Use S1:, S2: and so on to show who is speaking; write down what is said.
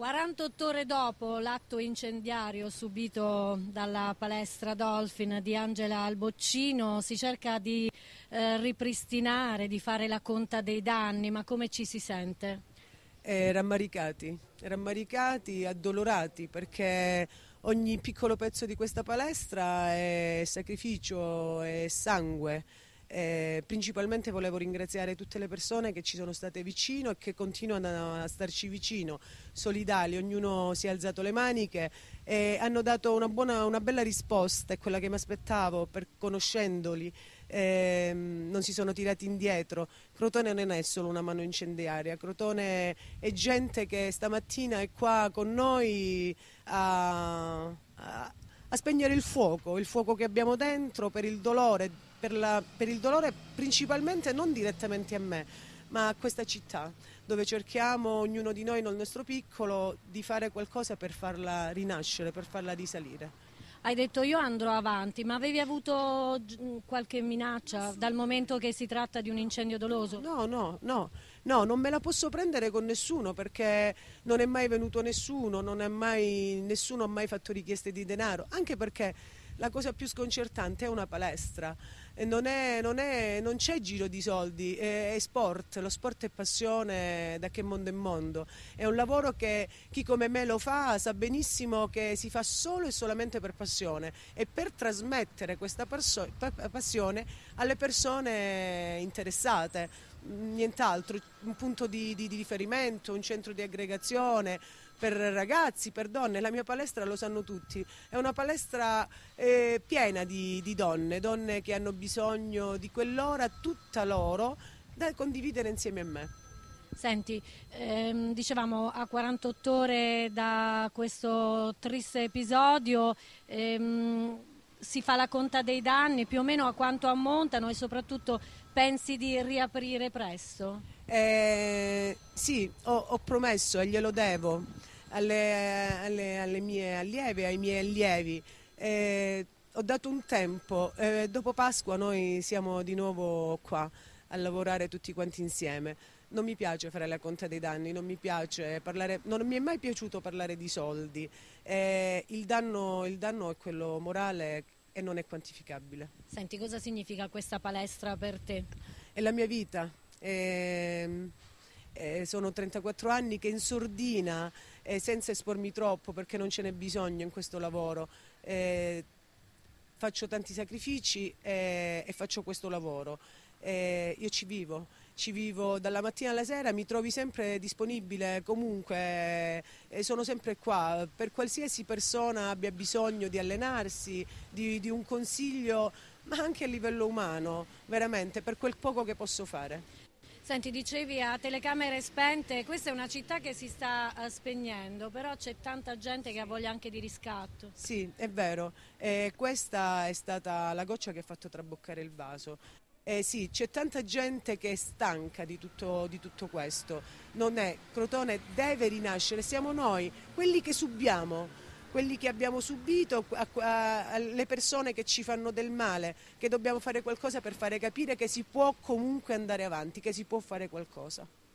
S1: 48 ore dopo l'atto incendiario subito dalla palestra Dolphin di Angela Alboccino si cerca di eh, ripristinare, di fare la conta dei danni, ma come ci si sente?
S2: Eh, rammaricati, rammaricati, addolorati perché ogni piccolo pezzo di questa palestra è sacrificio, è sangue. Eh, principalmente volevo ringraziare tutte le persone che ci sono state vicino e che continuano a starci vicino, solidali, ognuno si è alzato le maniche e hanno dato una, buona, una bella risposta, è quella che mi aspettavo, per, conoscendoli eh, non si sono tirati indietro. Crotone non è solo una mano incendiaria, Crotone è gente che stamattina è qua con noi a, a, a spegnere il fuoco, il fuoco che abbiamo dentro per il dolore per, la, per il dolore principalmente non direttamente a me, ma a questa città, dove cerchiamo ognuno di noi nel nostro piccolo di fare qualcosa per farla rinascere, per farla
S1: risalire. Hai detto io andrò avanti, ma avevi avuto qualche minaccia dal momento che si tratta di un incendio doloso? No, no, no, no, non me la posso prendere con
S2: nessuno perché non è mai venuto nessuno, non è mai, nessuno ha mai fatto richieste di denaro, anche perché la cosa più sconcertante è una palestra. Non, è, non, è, non, c'è giro di soldi, è, è, sport, lo sport è passione da che mondo è mondo, è un lavoro che chi come me lo fa sa benissimo che si fa solo e solamente per passione e per trasmettere questa perso- passione alle persone interessate nient'altro, un punto di, di, di riferimento, un centro di aggregazione per ragazzi, per donne, la mia palestra lo sanno tutti, è una palestra eh, piena di, di, donne, donne che hanno bisogno di quell'ora tutta loro da condividere insieme a me.
S1: Senti, ehm, dicevamo a 48 ore da questo triste episodio, ehm si fa la conta dei danni, più o meno a quanto ammontano e soprattutto pensi di riaprire presto? Eh, sì,
S2: ho, ho promesso e glielo devo alle, alle, alle mie allievi, ai miei allievi. Eh, ho dato un tempo, eh, dopo Pasqua noi siamo di nuovo qua a lavorare tutti quanti insieme non mi piace fare la conta dei danni, non mi piace parlare, non mi è mai piaciuto parlare di soldi. Eh, il, danno, il danno è quello morale e non è quantificabile.
S1: Senti, cosa significa
S2: questa palestra per te? È la mia vita. Eh, eh, sono 34 anni che in sordina, eh, senza espormi troppo perché non ce n'è bisogno in questo lavoro, eh, faccio tanti sacrifici eh, e faccio questo lavoro. Eh, io ci vivo ci vivo dalla mattina alla sera, mi trovi sempre disponibile comunque e eh, sono sempre qua. Per qualsiasi persona abbia bisogno di allenarsi, di, di un consiglio, ma anche a livello umano, veramente, per quel poco che posso fare.
S1: Senti, dicevi a telecamere spente, questa è una città che si sta eh, spegnendo, però c'è tanta gente che ha voglia anche di riscatto.
S2: Sì, è vero, e eh, questa è stata la goccia che ha fatto traboccare il vaso. Eh sì, c'è tanta gente che è stanca di tutto, di tutto questo. Non è, Crotone deve rinascere, siamo noi, quelli che subiamo, quelli che abbiamo subito, a, a, a, le persone che ci fanno del male, che dobbiamo fare qualcosa per fare capire che si può comunque andare avanti, che si può fare qualcosa.